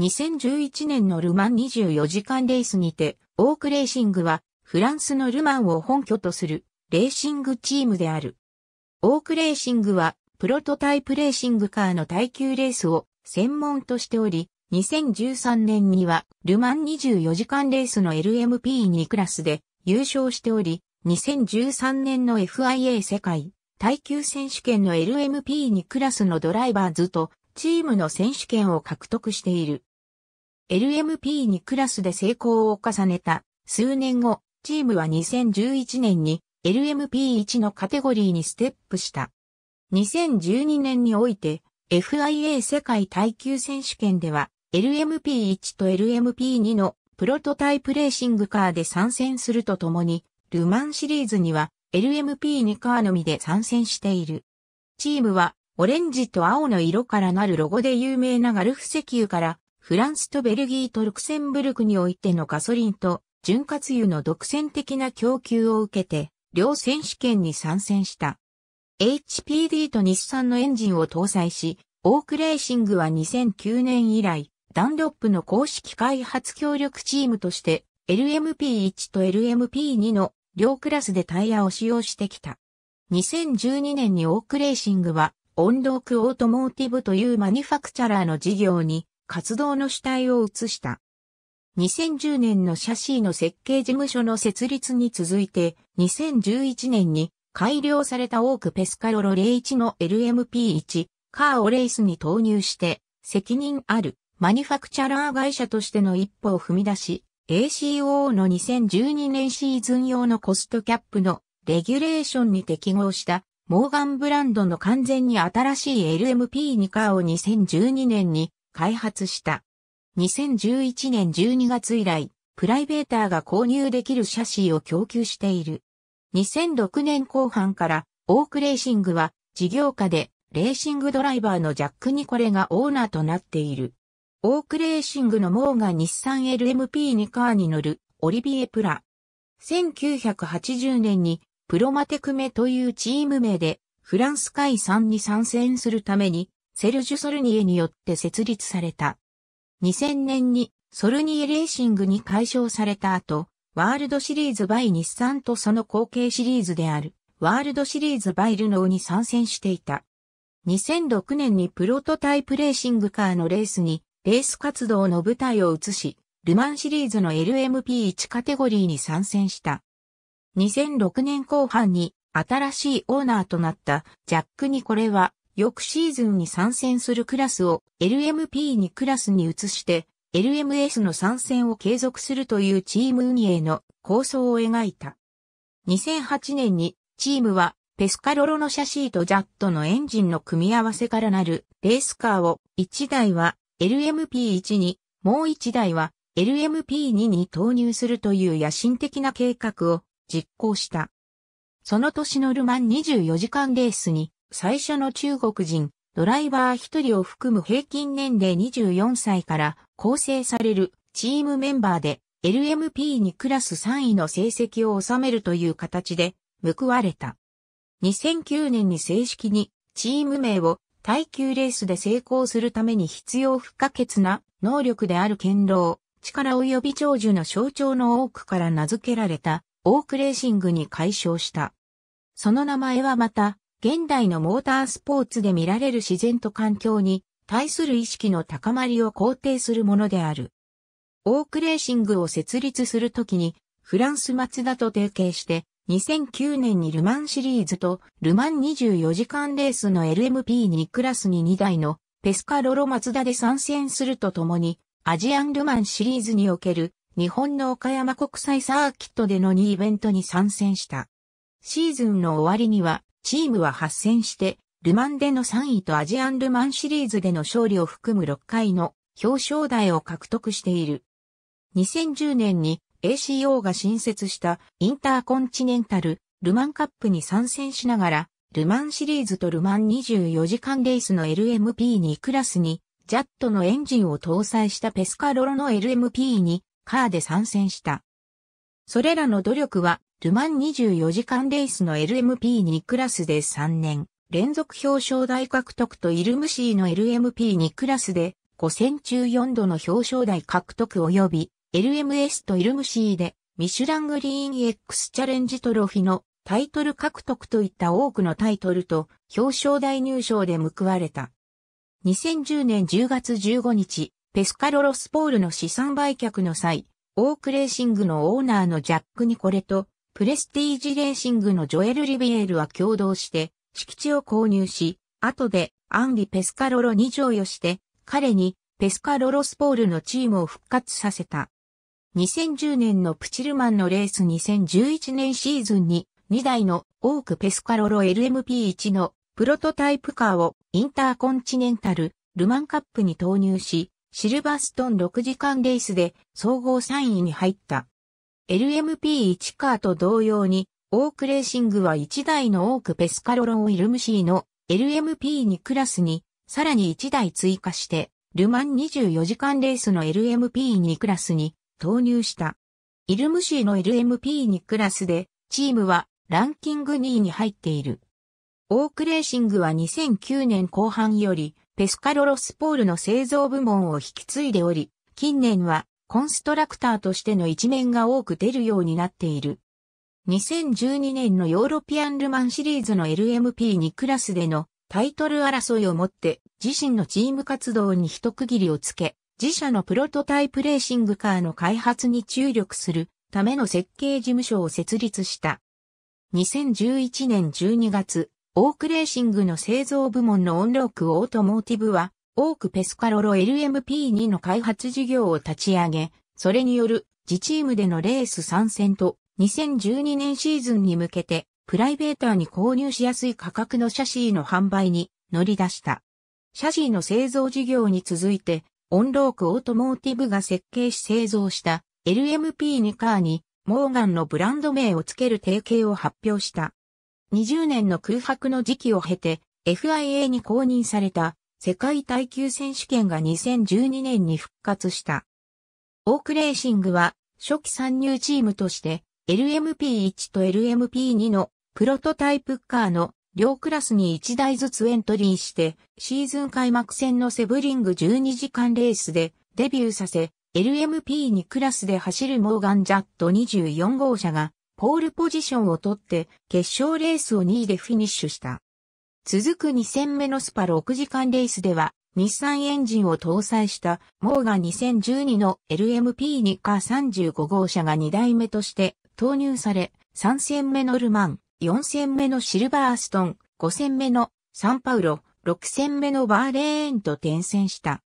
2011年のルマン24時間レースにて、オークレーシングはフランスのルマンを本拠とするレーシングチームである。オークレーシングはプロトタイプレーシングカーの耐久レースを専門としており、2013年にはルマン24時間レースの LMP2 クラスで優勝しており、2013年の FIA 世界耐久選手権の LMP2 クラスのドライバーズとチームの選手権を獲得している。LMP2 クラスで成功を重ねた数年後、チームは2011年に LMP1 のカテゴリーにステップした。2012年において FIA 世界耐久選手権では LMP1 と LMP2 のプロトタイプレーシングカーで参戦するとともに、ルマンシリーズには LMP2 カーのみで参戦している。チームはオレンジと青の色からなるロゴで有名なガルフ石油からフランスとベルギーとルクセンブルクにおいてのガソリンと潤滑油の独占的な供給を受けて、両選手権に参戦した。HPD と日産のエンジンを搭載し、オークレーシングは2009年以来、ダンロップの公式開発協力チームとして、LMP1 と LMP2 の両クラスでタイヤを使用してきた。2012年にオークレーシングは、オンロークオートモーティブというマニファクチャラーの事業に活動の主体を移した。2010年のシャシーの設計事務所の設立に続いて、2011年に改良されたオークペスカロロ01の LMP1 カーをレースに投入して、責任あるマニファクチャラー会社としての一歩を踏み出し、ACOO の2012年シーズン用のコストキャップのレギュレーションに適合したモーガンブランドの完全に新しい LMP2 カーを2012年に開発した。2011年12月以来、プライベーターが購入できるシャシーを供給している。2006年後半からオークレーシングは事業家でレーシングドライバーのジャック・ニコレがオーナーとなっている。オークレーシングのモーが日産 LMP2 カーに乗るオリビエ・プラ。1980年にプロマテクメというチーム名でフランス海産に参戦するためにセルジュ・ソルニエによって設立された。2000年にソルニエレーシングに解消された後、ワールドシリーズ by 日産とその後継シリーズであるワールドシリーズ by ルノーに参戦していた。2006年にプロトタイプレーシングカーのレースにレース活動の舞台を移し、ルマンシリーズの LMP1 カテゴリーに参戦した。2006年後半に新しいオーナーとなったジャック・ニコレは翌シーズンに参戦するクラスを LMP にクラスに移して LMS の参戦を継続するというチーム運営の構想を描いた。2008年にチームはペスカロロのシャシーとジャットのエンジンの組み合わせからなるレースカーを1台は LMP1 に、もう1台は LMP2 に投入するという野心的な計画を実行した。その年のルマン24時間レースに最初の中国人、ドライバー1人を含む平均年齢24歳から構成されるチームメンバーで LMP にクラス3位の成績を収めるという形で報われた。2009年に正式にチーム名を耐久レースで成功するために必要不可欠な能力である堅牢、力及び長寿の象徴の多くから名付けられたオークレーシングに解消した。その名前はまた現代のモータースポーツで見られる自然と環境に対する意識の高まりを肯定するものである。オークレーシングを設立するときに、フランス松田と提携して、2009年にルマンシリーズとルマン24時間レースの LMP2 クラスに2台のペスカロロ松田で参戦するとともに、アジアンルマンシリーズにおける日本の岡山国際サーキットでの2イベントに参戦した。シーズンの終わりにはチームは8戦して、ルマンでの3位とアジアンルマンシリーズでの勝利を含む6回の表彰台を獲得している。2010年に ACO が新設したインターコンチネンタルルマンカップに参戦しながら、ルマンシリーズとルマン24時間レースの LMP2 クラスに、ジャットのエンジンを搭載したペスカロロの LMP2 カーで参戦した。それらの努力はルマン24時間レースの LMP2 クラスで3年、連続表彰台獲得とイルムシーの LMP2 クラスで5戦中4度の表彰台獲得及び LMS とイルムシーでミシュラングリーン X チャレンジトロフィのタイトル獲得といった多くのタイトルと表彰台入賞で報われた。2010年10月15日、ペスカロロスポールの資産売却の際、オークレーシングのオーナーのジャック・ニコレとプレスティージレーシングのジョエル・リビエールは共同して、敷地を購入し、後でアンリ・ペスカロロに譲与して、彼にペスカロロスポールのチームを復活させた。2010年のプチルマンのレース2011年シーズンに2台のオークペスカロロ LMP1 のプロトタイプカーをインターコンチネンタルルマンカップに投入し、シルバーストン6時間レースで総合3位に入った。LMP1 カーと同様に、オークレーシングは1台のオークペスカロロンをイルムシーの LMP2 クラスに、さらに1台追加して、ルマン24時間レースの LMP2 クラスに投入した。イルムシーの LMP2 クラスで、チームはランキング2位に入っている。オークレーシングは2009年後半より、ペスカロロスポールの製造部門を引き継いでおり、近年はコンストラクターとしての一面が多く出るようになっている。2012年のヨーロピアンルマンシリーズの LMP2 クラスでのタイトル争いをもって自身のチーム活動に一区切りをつけ、自社のプロトタイプレーシングカーの開発に注力するための設計事務所を設立した。2011年12月、オークレーシングの製造部門のオンロークオートモーティブはオークペスカロロ LMP2 の開発事業を立ち上げ、それによる自チームでのレース参戦と2012年シーズンに向けてプライベーターに購入しやすい価格のシャシーの販売に乗り出した。シャシーの製造事業に続いてオンロークオートモーティブが設計し製造した LMP2 カーにモーガンのブランド名を付ける提携を発表した。20年の空白の時期を経て FIA に公認された世界耐久選手権が2012年に復活した。オークレーシングは初期参入チームとして LMP1 と LMP2 のプロトタイプカーの両クラスに1台ずつエントリーしてシーズン開幕戦のセブリング12時間レースでデビューさせ LMP2 クラスで走るモーガン・ジャット24号車がポールポジションを取って決勝レースを2位でフィニッシュした。続く2戦目のスパ6時間レースでは、日産エンジンを搭載したモーガ2012の LMP2 カー35号車が2台目として投入され、3戦目のルマン、4戦目のシルバーストン、5戦目のサンパウロ、6戦目のバーレーンと転戦した。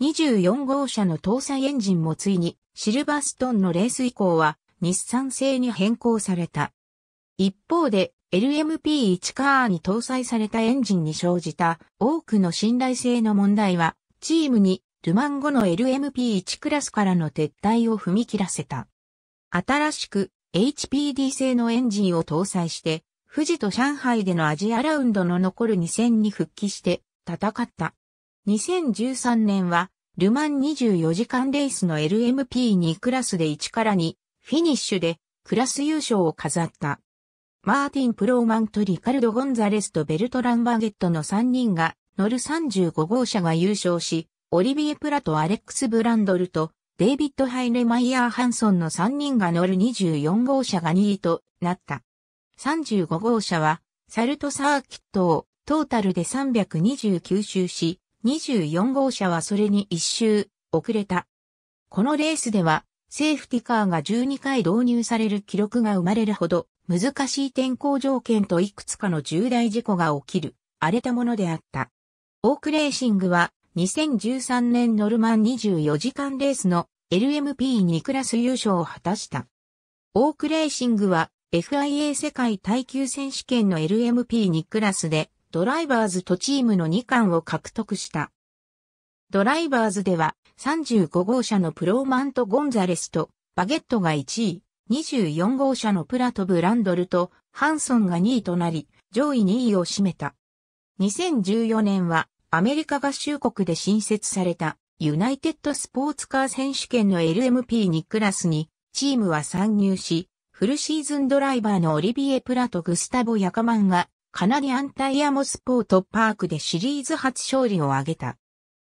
24号車の搭載エンジンもついにシルバーストンのレース以降は日産製に変更された。一方で LMP1 カーに搭載されたエンジンに生じた多くの信頼性の問題は、チームにルマン後の LMP1 クラスからの撤退を踏み切らせた。新しく HPD 製のエンジンを搭載して、富士と上海でのアジアラウンドの残る2戦に復帰して戦った。2013年は、ルマン24時間レースの LMP2 クラスで1から2、フィニッシュでクラス優勝を飾った。マーティン・プローマンとリカルド・ゴンザレスとベルトラン・バゲットの3人が乗る35号車が優勝し、オリビエ・プラとアレックス・ブランドルとデイビッド・ハイネ・マイヤー・ハンソンの3人が乗る24号車が2位となった。35号車はサルトサーキットをトータルで329周し、24号車はそれに1周遅れた。このレースではセーフティカーが12回導入される記録が生まれるほど難しい天候条件といくつかの重大事故が起きる、荒れたものであった。オークレーシングは、2013年ノルマン24時間レースの LMP2 クラス優勝を果たした。オークレーシングは FIA 世界耐久選手権の LMP2 クラスでドライバーズとチームの2冠を獲得した。ドライバーズでは35号車のプローマント・ゴンザレスとバゲットが1位、24号車のプラト・ブランドルとハンソンが2位となり、上位2位を占めた。2014年はアメリカ合衆国で新設されたユナイテッドスポーツカー選手権の LMP2 クラスにチームは参入し、フルシーズンドライバーのオリビエ・プラとグスタボ・ヤカマンがカナディアンタイヤモスポートパークでシリーズ初勝利を挙げた。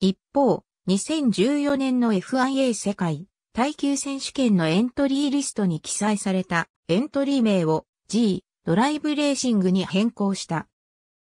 一方、2014年の FIA 世界耐久選手権のエントリーリストに記載されたエントリー名を G ドライブレーシングに変更した。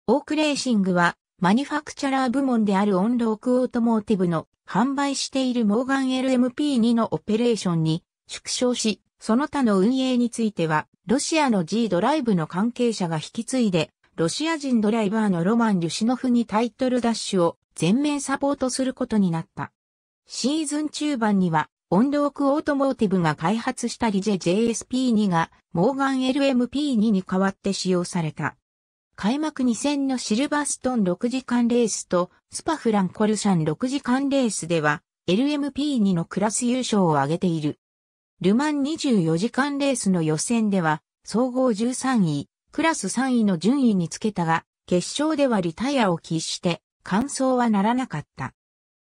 オークレーシングはマニファクチャラー部門であるオンロークオートモーティブの販売しているモーガン LMP2 のオペレーションに縮小し、その他の運営についてはロシアの G ドライブの関係者が引き継いでロシア人ドライバーのロマン・リュシノフにタイトルダッシュを全面サポートすることになった。シーズン中盤にはオンドークオートモーティブが開発したリジェ JSP2 がモーガン LMP2 に代わって使用された。開幕2戦のシルバーストン6時間レースとスパフランコルシャン6時間レースでは LMP2 のクラス優勝を挙げている。ルマン24時間レースの予選では総合13位、クラス3位の順位につけたが、決勝ではリタイアを喫して、完走はならなかった。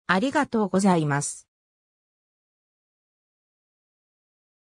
ありがとうございます。